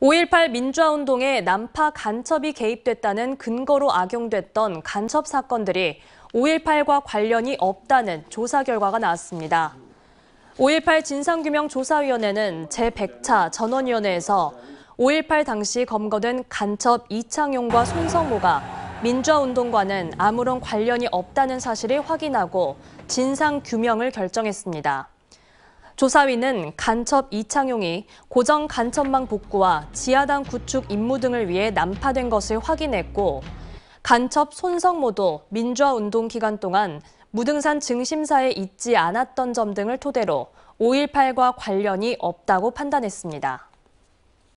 5.18 민주화운동에 남파 간첩이 개입됐다는 근거로 악용됐던 간첩 사건들이 5.18과 관련이 없다는 조사 결과가 나왔습니다. 5.18 진상규명조사위원회는 제100차 전원위원회에서 5.18 당시 검거된 간첩 이창용과 손성모가 민주화운동과는 아무런 관련이 없다는 사실을 확인하고 진상규명을 결정했습니다. 조사위는 간첩 이창용이 고정 간첩망 복구와 지하당 구축 임무 등을 위해 난파된 것을 확인했고 간첩 손성모도 민주화운동 기간 동안 무등산 증심사에 있지 않았던 점 등을 토대로 5.18과 관련이 없다고 판단했습니다.